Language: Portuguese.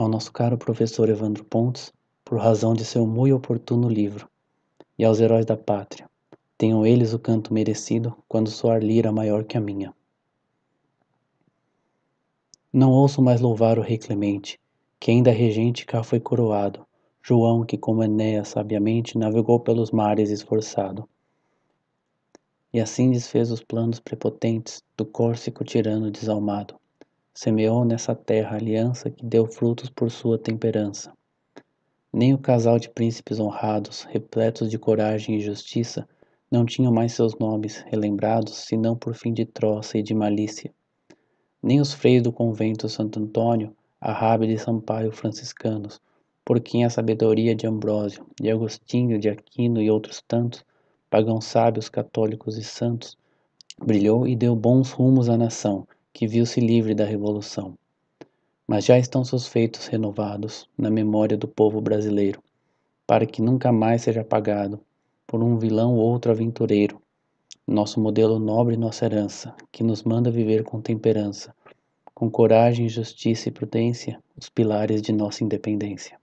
ao nosso caro professor Evandro Pontes, por razão de seu muito oportuno livro, e aos heróis da pátria. Tenham eles o canto merecido quando soar lira maior que a minha. Não ouço mais louvar o rei Clemente, que ainda regente cá foi coroado, João, que como Enéas sabiamente navegou pelos mares esforçado. E assim desfez os planos prepotentes do córsico tirano desalmado. Semeou nessa terra aliança que deu frutos por sua temperança. Nem o casal de príncipes honrados, repletos de coragem e justiça, não tinham mais seus nomes relembrados senão por fim de troça e de malícia. Nem os freios do convento Santo Antônio, a Rabi de Sampaio franciscanos, por quem a sabedoria de Ambrósio, de Agostinho, de Aquino e outros tantos, pagãos sábios, católicos e santos, brilhou e deu bons rumos à nação, que viu-se livre da Revolução, mas já estão seus feitos renovados na memória do povo brasileiro, para que nunca mais seja apagado por um vilão ou outro aventureiro, nosso modelo nobre e nossa herança, que nos manda viver com temperança, com coragem, justiça e prudência, os pilares de nossa independência.